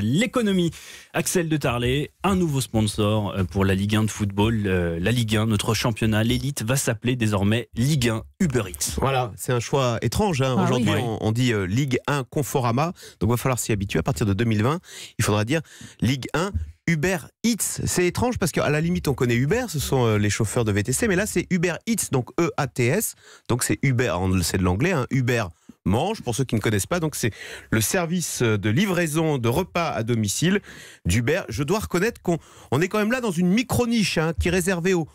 l'économie. Axel de Tarlet, un nouveau sponsor euh, pour la Ligue 1 de football. Euh, la Ligue 1, notre championnat, l'élite, va s'appeler désormais Ligue 1 Uber Eats. Voilà, c'est un choix étrange. Hein. Ah Aujourd'hui, on, dit euh, Ligue 1 Conforama. Donc, il va falloir s'y habituer. À partir de 2020, il faudra dire Ligue 1 Uber Eats. C'est étrange parce qu'à la limite, on connaît Uber, ce sont les chauffeurs de VTC, mais là, c'est Uber Eats, donc E-A-T-S. Donc, c'est Uber, c'est de l'anglais, hein. Uber mange, Pour ceux qui ne connaissent pas, donc c'est le service de livraison de repas à domicile d'Uber. Je dois reconnaître qu'on est quand même là dans une micro-niche hein, qui est réservée aux,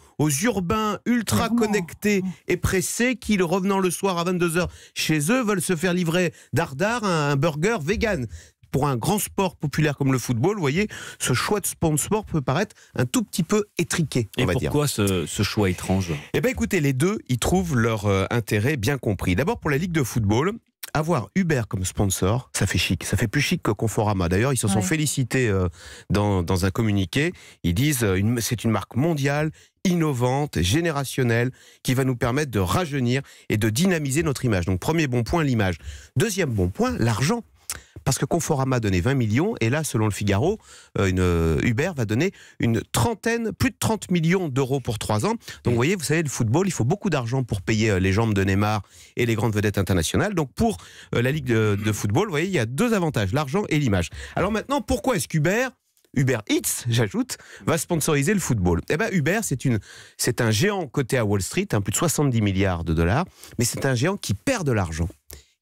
urbains ultra connectés et pressés qui, revenant le soir à 22h chez eux, veulent se faire livrer d'ardar un, un burger vegan pour un grand sport populaire comme le football, vous voyez, ce choix de sponsor peut paraître un tout petit peu étriqué. On Et pourquoi Ce, ce, choix étrange Eh bien écoutez, les deux, ils trouvent leur euh, intérêt bien compris. D'abord pour la Ligue de football, avoir Uber comme sponsor, ça fait chic. Ça fait plus chic que Conforama. D'ailleurs, ils se sont félicités euh, dans, un communiqué. Ils disent euh, c'est une marque mondiale, innovante, générationnelle, qui va nous permettre de rajeunir et de dynamiser notre image. Donc, premier bon point, l'image. Deuxième bon point, l'argent. Parce que Conforama a donné 20 millions, et là, selon le Figaro, euh, une, euh, Uber va donner une trentaine, plus de 30 millions d'euros pour trois ans. Donc vous voyez, vous savez, le football, il faut beaucoup d'argent pour payer euh, les jambes de Neymar et les grandes vedettes internationales. Donc pour la Ligue de, football, vous voyez, il y a deux avantages, l'argent et l'image. Alors maintenant, pourquoi est-ce qu'Uber... Uber Eats, j'ajoute, va sponsoriser le football. Eh bien Uber, c'est c'est un géant coté à Wall Street, un hein, plus de 70 milliards de dollars, mais c'est un géant qui perd de l'argent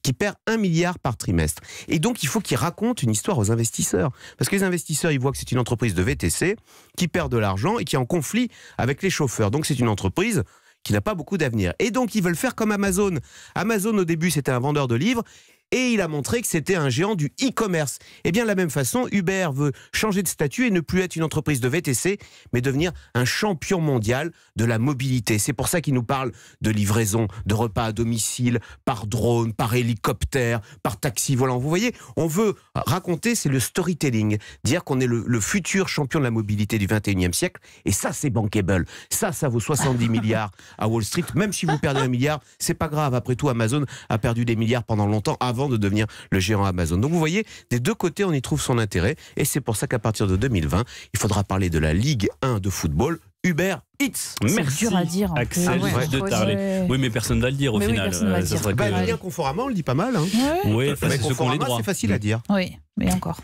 qui perd un milliard par trimestre. Et donc, il faut qu'il raconte une histoire aux investisseurs. Parce que les investisseurs, ils voient que c'est une entreprise de VTC qui perd de l'argent et qui est en conflit avec les chauffeurs. Donc, c'est une entreprise qui n'a pas beaucoup d'avenir. Et donc, ils veulent faire comme Amazon. Amazon, au début, c'était un vendeur de livres et il a montré que c'était un géant du e-commerce. Et eh bien de la même façon, Uber veut changer de statut et ne plus être une entreprise de VTC, mais devenir un champion mondial de la mobilité. C'est pour ça qu'il nous parle de livraison, de repas à domicile, par drone, par hélicoptère, par taxi volant. Vous voyez, on veut raconter, c'est le storytelling, dire qu'on est le, le, futur champion de la mobilité du 21e siècle, et ça c'est bankable. Ça, ça vaut 70 milliards à Wall Street, même si vous perdez un milliard, c'est pas grave. Après tout, Amazon a perdu des milliards pendant longtemps avant de devenir le gérant Amazon. Donc vous voyez, des deux côtés, on y trouve son intérêt. Et c'est pour ça qu'à partir de 2020, il faudra parler de la Ligue 1 de football, Uber Eats. Merci. dur à dire. Axel de Oui, mais personne ne va le dire au final. Oui, euh, conformément, bah, on le dit pas mal. Hein. Oui, C'est facile à dire. Oui, mais encore.